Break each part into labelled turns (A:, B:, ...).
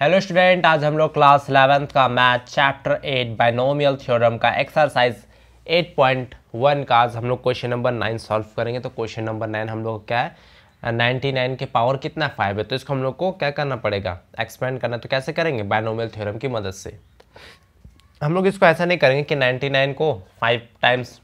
A: hello student आज हम लोग क्लास इलेवेंथ का math chapter eight binomial theorem का एक्सरसाइज 8.1 का आज हम लोग क्वेश्चन नंबर नाइन सॉल्व करेंगे तो क्वेश्चन नंबर नाइन हम लोग क्या है 99 के पावर कितना फाइव है तो इसको हम लोग को क्या करना पड़ेगा एक्सपेंड करना तो कैसे करेंगे बायनोमियल थ्योरम की मदद से हम लोग इसको ऐसा नहीं करेंगे कि नाइन को फाइव टाइम्स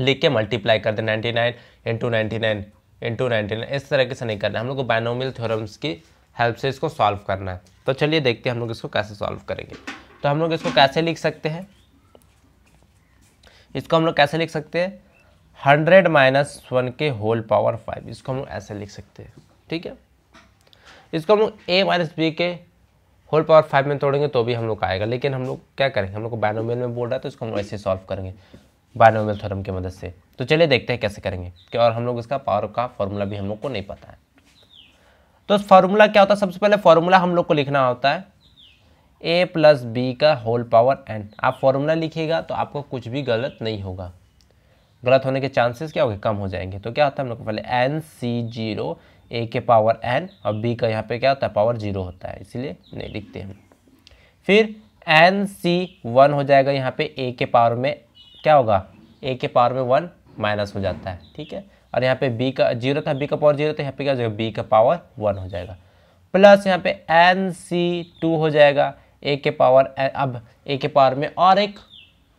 A: लिख के मल्टीप्लाई कर दें ninety nine into ninety nine into ninety nine इस तरीके से नहीं करना हम लोग को बायनोमियल थ्योरम्स की हेल्प से इसको सॉल्व करना है तो चलिए देखते हैं हम लोग इसको कैसे सॉल्व करेंगे तो हम लोग इसको कैसे लिख सकते हैं इसको हम लोग कैसे लिख सकते हैं हंड्रेड माइनस वन के होल पावर फाइव इसको हम लोग ऐसे लिख सकते हैं ठीक है इसको हम लोग ए माइनस बी के होल पावर फाइव में तोड़ेंगे तो भी हम लोग आएगा लेकिन हम लोग क्या करेंगे हम लोग को बायनोमियल में बोल रहा है तो इसको हम ऐसे सॉल्व करेंगे बायनोमियल थ्योरम की मदद से तो चलिए देखते हैं कैसे करेंगे और हम लोग इसका पावर का फॉर्मूला भी हम लोग को नहीं पता है तो फार्मूला क्या होता है सबसे पहले फार्मूला हम लोग को लिखना होता है ए प्लस बी का होल पावर एन आप फार्मूला लिखिएगा तो आपको कुछ भी गलत नहीं होगा गलत होने के चांसेस क्या होंगे कम हो जाएंगे तो क्या होता है हम लोग को पहले एन सी जीरो ए के पावर एन और बी का यहाँ पे क्या होता है पावर जीरो होता है इसीलिए नहीं लिखते हम फिर एन सी वन हो जाएगा यहाँ पे ए के पावर में क्या होगा ए के पावर में वन माइनस हो जाता है ठीक है और यहाँ पे बी का जीरो था बी का पावर जीरो तो यहाँ पे क्या हो जाएगा बी का पावर वन हो जाएगा प्लस यहाँ पे एन सी टू हो जाएगा ए के पावर अब ए के पावर में और एक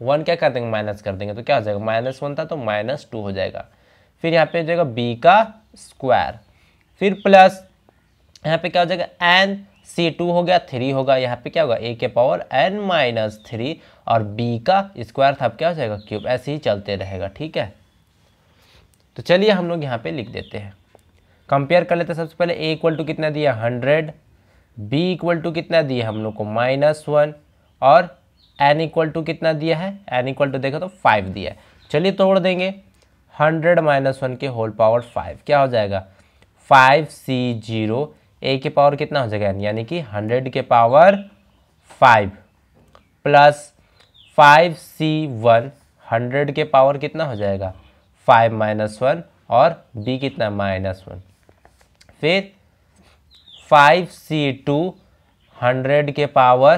A: वन क्या कर देंगे माइनस कर देंगे तो क्या हो जाएगा माइनस वन था तो माइनस टू हो जाएगा फिर यहाँ पे हो जाएगा बी का स्क्वायर फिर प्लस यहाँ पे क्या हो जाएगा एन सी टू हो गया थ्री होगा यहाँ पे क्या होगा ए के पावर एन माइनस थ्री और बी का स्क्वायर था अब क्या हो जाएगा क्यूब ऐसे ही चलते रहेगा ठीक है तो चलिए हम लोग यहाँ पे लिख देते हैं कंपेयर कर लेते हैं सबसे पहले ए इक्वल टू कितना दिया हंड्रेड बी इक्वल टू कितना दिया हम लोग को माइनस वन और एन इक्वल टू कितना दिया है एन इक्वल टू देखो तो फाइव दिया है चलिए तोड़ देंगे हंड्रेड माइनस वन के होल पावर फाइव क्या हो जाएगा फाइव सी जीरो ए के पावर कितना हो जाएगा यानी कि हंड्रेड के power five plus five C one hundred के पावर कितना हो जाएगा फाइव माइनस वन और बी कितना माइनस वन फिर फाइव सी टू हंड्रेड के पावर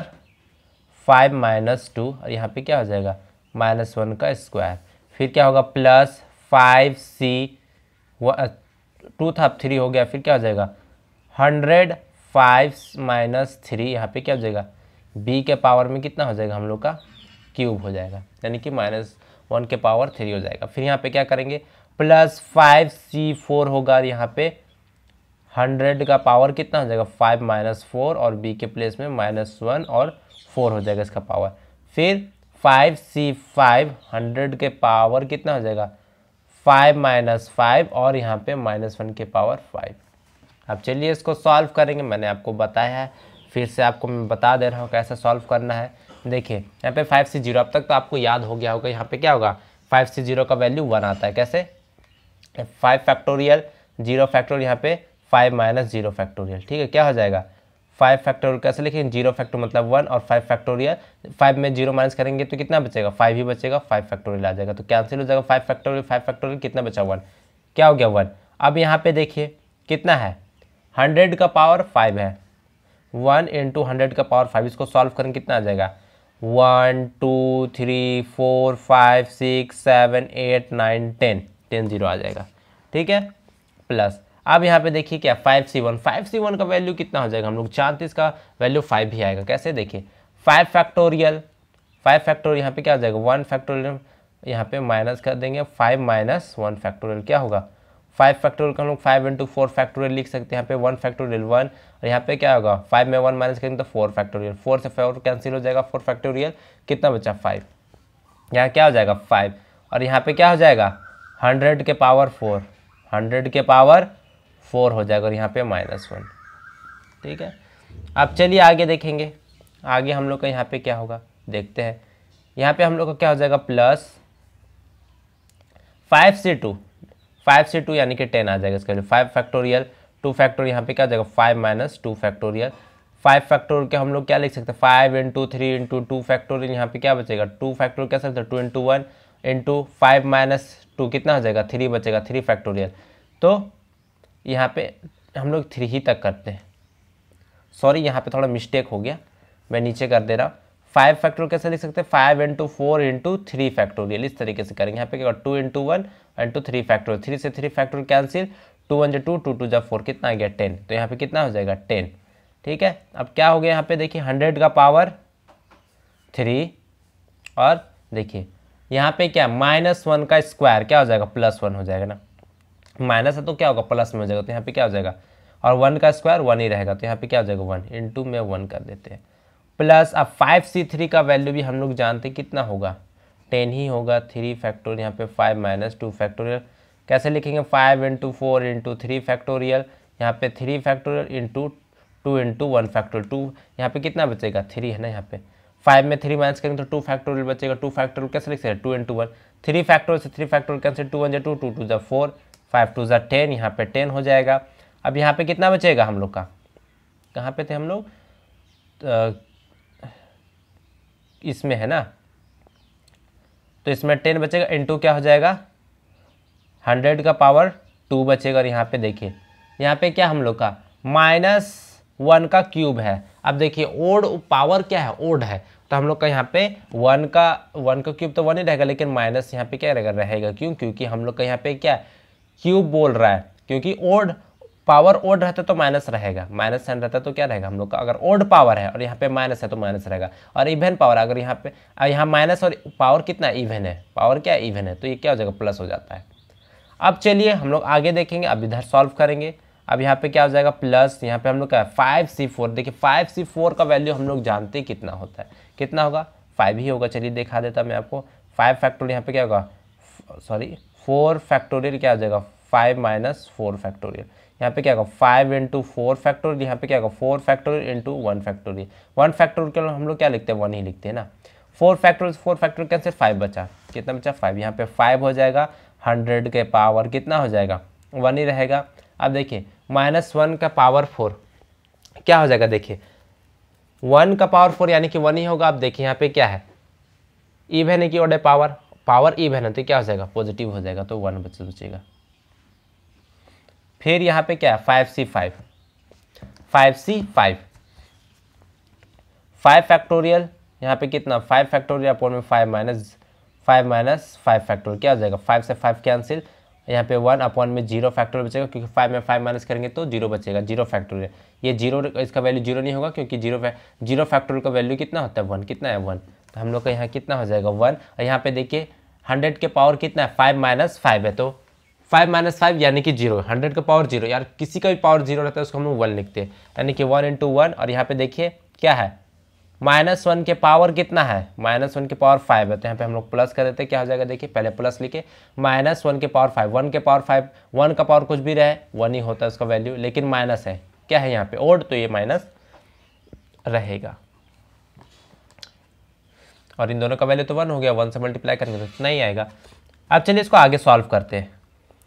A: फाइव माइनस टू और यहाँ पे क्या हो जाएगा माइनस वन का स्क्वायर फिर क्या होगा प्लस फाइव सी टू था थ्री हो गया फिर क्या हो जाएगा हंड्रेड फाइव माइनस थ्री यहाँ पे क्या हो जाएगा बी के पावर में कितना हो जाएगा हम लोग का क्यूब हो जाएगा यानी कि माइनस वन के पावर थ्री हो जाएगा फिर यहाँ पे क्या करेंगे प्लस फाइव सी फोर होगा यहाँ पे हंड्रेड का पावर कितना हो जाएगा फाइव माइनस फोर और बी के प्लेस में माइनस वन और फोर हो जाएगा इसका पावर फिर फाइव सी फाइव हंड्रेड के पावर कितना हो जाएगा फाइव माइनस फाइव और यहाँ पे माइनस वन के पावर फाइव अब चलिए इसको सॉल्व करेंगे मैंने आपको बताया है फिर से आपको मैं बता दे रहा हूँ कैसे सॉल्व करना है देखिए यहाँ पे फाइव से जीरो अब तक तो आपको याद हो गया होगा यहाँ पे क्या होगा फाइव से जीरो का वैल्यू वन आता है कैसे फाइव फैक्टोरियल जीरो फैक्टोरियल यहाँ पे फाइव माइनस जीरो फैक्टोरियल ठीक है क्या हो जाएगा फाइव फैक्टोरियल कैसे लेकिन जीरो फैक्टोर मतलब वन और फाइव फैक्टोरियल फाइव में जीरो माइनस करेंगे तो कितना बचेगा फाइव ही बचेगा फाइव फैक्टोरियल आ जाएगा तो कैंसिल हो जाएगा फाइव फैक्टोरियल फाइव फैक्टोरियल कितना बचा वन क्या हो गया वन अब यहाँ पे देखिए कितना है हंड्रेड का पावर फाइव है वन इंटू हंड्रेड का पावर फाइव इसको सॉल्व करेंगे कितना आ जाएगा one two three four five six seven eight nine ten ten zero आ जाएगा ठीक है प्लस अब यहाँ पे देखिए क्या five C one five C one का वैल्यू कितना हो जाएगा हम लोग जानते तो इसका वैल्यू फाइव ही आएगा कैसे देखिए फाइव फैक्टोरियल फाइव फैक्टोरियल यहाँ पे क्या हो जाएगा वन फैक्टोरियल यहाँ पे माइनस कर देंगे फाइव माइनस वन फैक्टोरियल क्या होगा फाइव फैक्टोरियल का हम लोग फाइव इंटू फोर फैक्टोरियल लिख सकते हैं यहाँ पे वन फैक्टोरियल वन और यहाँ पे क्या होगा फाइव में वन माइनस करेंगे तो फोर फैक्टोरियल फोर से फोर कैंसिल हो जाएगा फोर फैक्टोरियल कितना बचा फाइव यहाँ क्या हो जाएगा फाइव और यहाँ पे क्या हो जाएगा हंड्रेड के पावर फोर हंड्रेड के पावर फोर हो जाएगा और यहाँ पे माइनस वन ठीक है अब चलिए आगे देखेंगे आगे हम लोग का यहाँ पे क्या होगा देखते हैं यहाँ पे हम लोग का क्या हो जाएगा प्लस फाइव से टू फाइव से टू यानी कि टेन आ जाएगा इसका value five factorial two factor यहाँ पे क्या आ जाएगा five minus two factorial five factor के हम लोग क्या लिख सकते हैं five into three into two factorial यहाँ पे क्या बचेगा टू फैक्टोर क्या सकते हैं two into one into five minus two कितना हो जाएगा थ्री बचेगा थ्री फैक्टोरियल तो यहाँ पे हम लोग थ्री ही तक करते हैं सॉरी यहाँ पे थोड़ा मिस्टेक हो गया मैं नीचे कर दे रहा हूँ फाइव फैक्टोरियल कैसे लिख सकते हैं five into four into three factorial इस तरीके से करेंगे यहाँ पे क्या two into one into three factorial three से three factorial cancel two one जो टू टू टू जब फोर कितना आ गया टेन तो यहाँ पे कितना हो जाएगा टेन ठीक है अब क्या हो गया यहाँ पे देखिए हंड्रेड का पावर थ्री और देखिए यहाँ पे क्या माइनस वन का स्क्वायर क्या हो जाएगा प्लस वन हो जाएगा ना माइनस है तो क्या होगा प्लस में हो जाएगा तो यहाँ पे क्या हो जाएगा और वन का स्क्वायर वन ही रहेगा तो यहाँ पे क्या हो जाएगा वन इंटू में वन कर देते हैं प्लस अब फाइव सी थ्री का वैल्यू भी हम लोग जानते कितना होगा टेन ही होगा थ्री फैक्टोरियल यहाँ पे फाइव माइनस टू फैक्टोरियल कैसे लिखेंगे five into four into three factorial यहाँ पे three factorial into two into one factorial two यहाँ पे कितना बचेगा थ्री है ना यहाँ पे फाइव में थ्री माइनस करेंगे तो टू फैक्टोरियल बचेगा टू फैक्टोरियल कैसे लिख सकते हैं two into one three factorial से three factorial cancel two one जो टू टू टू जै फोर फाइव टू जो टेन यहाँ पे टेन हो जाएगा अब यहाँ पे कितना बचेगा हम लोग का कहाँ पे थे हम लोग इसमें है ना तो इसमें टेन बचेगा इंटू क्या हो जाएगा हंड्रेड का पावर टू बचेगा और यहाँ पे देखिए यहाँ पे क्या हम लोग का माइनस वन का क्यूब है अब देखिए ओड पावर क्या है ओड है तो हम लोग का यहाँ पे वन का वन का क्यूब तो वन ही रहेगा लेकिन माइनस यहाँ पे क्या रहेगा रहेगा क्यों क्योंकि हम लोग का यहाँ पे क्या क्यूब बोल रहा है क्योंकि ओड पावर ओड रहता तो माइनस रहेगा माइनस साइन रहता तो क्या रहेगा हम लोग का अगर ओड पावर है और यहाँ पे माइनस है तो माइनस रहेगा और इवन पावर अगर यहाँ पे यहाँ माइनस और पावर कितना इवन है पावर क्या इवन है तो ये क्या हो जाएगा प्लस हो जाता है अब चलिए हम लोग आगे देखेंगे अब इधर सॉल्व करेंगे अब यहाँ पे क्या हो जाएगा प्लस यहाँ पे हम लोग का फाइव सी फोर देखिए फाइव सी फोर का वैल्यू हम लोग जानते हैं कितना होता है कितना होगा फाइव ही होगा चलिए दिखा देता मैं आपको फाइव फैक्टोरियल यहाँ पे क्या होगा सॉरी फोर फैक्टोरियल क्या हो जाएगा फाइव माइनस फोर फैक्टोरियल यहाँ पे क्या होगा फाइव इंटू फोर फैक्टोरियल यहाँ पे क्या होगा four factorial into one factorial one factorial के हम लोग क्या लिखते हैं वन ही लिखते हैं ना फोर फैक्टोरियल फोर फैक्टोरियल कैसे फाइव बचा कितना बचा फाइव यहाँ पे फाइव हो जाएगा हंड्रेड के पावर कितना हो जाएगा वन ही रहेगा अब देखिए माइनस वन का पावर फोर क्या हो जाएगा देखिए वन का पावर फोर यानी कि वन ही होगा आप देखिए यहाँ पे क्या है बहने की ओडे पावर पावर ई है तो क्या हो जाएगा पॉजिटिव हो जाएगा तो वन बचे बचेगा फिर यहाँ पे क्या है five C five five C five five factorial यहाँ पे कितना फाइव फैक्टोरियल अपॉन में five minus five minus five factor क्या हो जाएगा फाइव से फाइव कैंसिल यहाँ पे वन अपॉन में जीरो फैक्टोरियल बचेगा क्योंकि फाइव में फाइव माइनस करेंगे तो जीरो बचेगा जीरो फैक्टोरियल ये जीरो इसका वैल्यू जीरो नहीं होगा क्योंकि जीरो जीरो फैक्टोरियल का वैल्यू कितना होता है वन कितना है वन तो हम लोग का यहाँ कितना हो जाएगा वन और यहाँ पे देखिए हंड्रेड के पावर कितना है फाइव माइनस फाइव है तो फाइव माइनस फाइव यानी कि जीरो हंड्रेड का पावर जीरो यार किसी का भी पावर जीरो रहता है उसको हम लोग वन लिखते हैं यानी कि वन इंटू वन और यहाँ पे देखिए क्या है माइनस वन के पावर कितना है माइनस वन के पावर फाइव है तो यहाँ पे हम लोग प्लस कर देते हैं क्या हो जाएगा देखिए पहले प्लस लिखे माइनस वन के पावर फाइव वन के पावर फाइव वन का पावर कुछ भी रहे वन ही होता है उसका वैल्यू लेकिन माइनस है क्या है यहाँ पे ओड तो ये माइनस रहेगा और इन दोनों का वैल्यू तो वन हो गया वन से मल्टीप्लाई करेंगे तो इतना ही आएगा अब चलिए इसको आगे सॉल्व करते हैं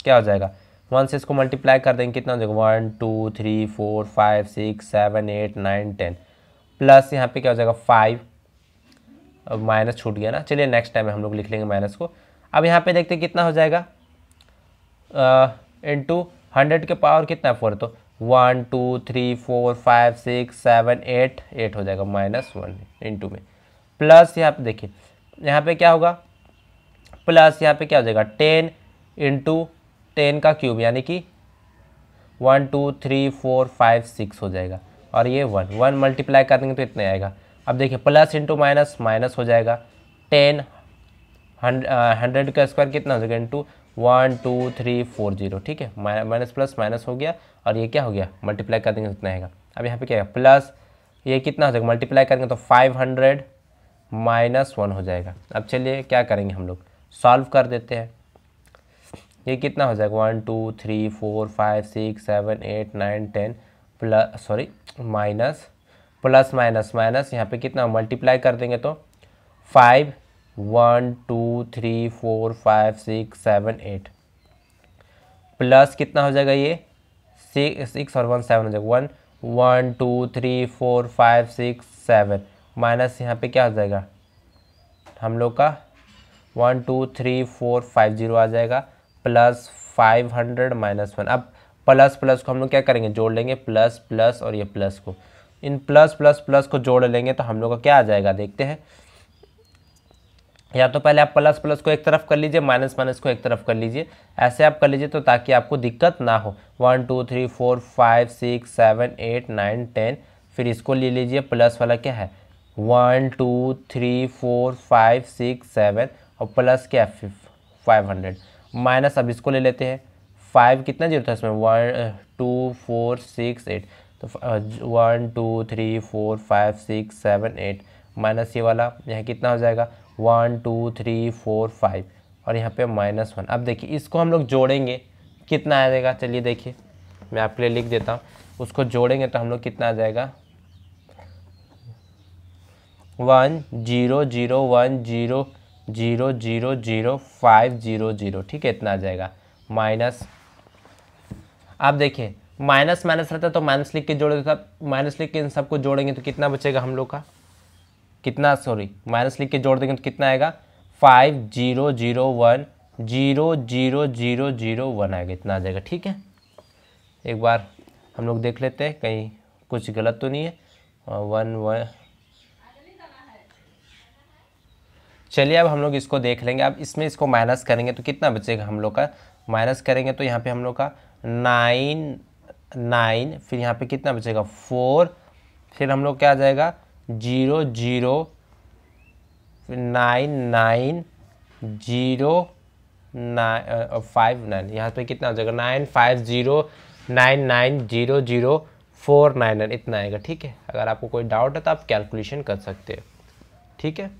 A: क्या हो जाएगा वन से इसको मल्टीप्लाई कर देंगे कितना हो जाएगा one two three four five six seven eight nine ten plus यहाँ पे क्या हो जाएगा फाइव अब माइनस छूट गया ना चलिए नेक्स्ट टाइम हम लोग लिख लेंगे माइनस को अब यहाँ पे देखते हैं कितना हो जाएगा इंटू हंड्रेड के पावर कितना है फोर तो one two three four five six seven eight eight हो जाएगा माइनस वन इंटू में प्लस यहाँ पे देखिए यहाँ पे क्या होगा प्लस यहाँ पे क्या हो जाएगा टेन इंटू टेन का क्यूब यानी कि one two three four five six हो जाएगा और ये वन वन मल्टीप्लाई कर देंगे तो इतना आएगा अब देखिए प्लस इंटू माइनस माइनस हो जाएगा टेन हंड्रेड का स्क्वायर कितना हो जाएगा into one two three four zero ठीक है माइनस प्लस माइनस हो गया और ये क्या हो गया मल्टीप्लाई कर देंगे तो इतना आएगा अब यहाँ पे क्या है प्लस ये कितना हो जाएगा मल्टीप्लाई करेंगे तो फाइव हंड्रेड माइनस वन हो जाएगा अब चलिए क्या करेंगे हम लोग सॉल्व कर देते हैं ये कितना हो जाएगा one two three four five six seven eight nine ten plus sorry minus plus minus minus यहाँ पे कितना मल्टीप्लाई कर देंगे तो five one two three four five six seven eight plus कितना हो जाएगा ये सिक्स और वन सेवन हो जाएगा one one two three four five six seven minus यहाँ पे क्या हो जाएगा हम लोग का one two three four five zero आ जाएगा plus five hundred minus one अब प्लस प्लस को हम लोग क्या करेंगे जोड़ लेंगे प्लस प्लस और ये प्लस को इन प्लस प्लस प्लस को जोड़ लेंगे तो हम लोग का क्या आ जाएगा देखते हैं या तो पहले आप प्लस प्लस को एक तरफ कर लीजिए माइनस माइनस को एक तरफ कर लीजिए ऐसे आप कर लीजिए तो ताकि आपको दिक्कत ना हो one two three four five six seven eight nine ten फिर इसको ले लीजिए प्लस वाला क्या है one two three four five six seven और प्लस क्या है फाइव हंड्रेड माइनस अब इसको ले लेते हैं फाइव कितना जीरो था इसमें one two four six eight तो one two three four five six seven eight minus ये वाला यहाँ कितना हो जाएगा one two three four five और यहाँ पे माइनस वन अब देखिए इसको हम लोग जोड़ेंगे कितना आ जाएगा चलिए देखिए मैं आपके लिए लिख देता हूँ उसको जोड़ेंगे तो हम लोग कितना आ जाएगा one zero zero one zero zero zero zero five zero zero ठीक है इतना आ जाएगा माइनस आप देखिए माइनस माइनस रहता है तो माइनस लिख के जोड़े सब माइनस लिख के इन सबको जोड़ेंगे तो कितना बचेगा हम लोग का कितना सॉरी माइनस लिख के जोड़ देंगे तो कितना आएगा five zero zero one zero zero zero zero one आएगा इतना आ जाएगा ठीक है एक बार हम लोग देख लेते हैं कहीं कुछ गलत तो नहीं है वन वन चलिए अब हम लोग इसको देख लेंगे अब इसमें इसको माइनस करेंगे तो कितना बचेगा हम लोग का माइनस करेंगे तो यहाँ पे हम लोग का नाइन नाइन फिर यहाँ पे कितना बचेगा फोर फिर हम लोग क्या आ जाएगा zero zero nine nine zero nine five nine यहाँ पे कितना हो जाएगा nine five zero nine nine zero zero four nine nine इतना आएगा ठीक है अगर आपको कोई डाउट है तो आप कैलकुलेशन कर सकते हो ठीक है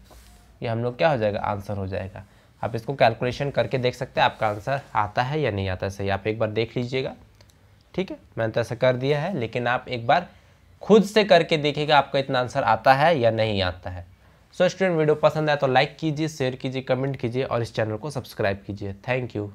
A: ये हम लोग क्या हो जाएगा आंसर हो जाएगा आप इसको कैलकुलेशन करके देख सकते हैं आपका आंसर आता है या नहीं आता है सही आप एक बार देख लीजिएगा ठीक है मैंने तो ऐसा कर दिया है लेकिन आप एक बार खुद से करके देखिएगा आपका इतना आंसर आता है या नहीं आता है सो so, स्टूडेंट वीडियो पसंद आए तो लाइक कीजिए शेयर कीजिए कमेंट कीजिए और इस चैनल को सब्सक्राइब कीजिए थैंक यू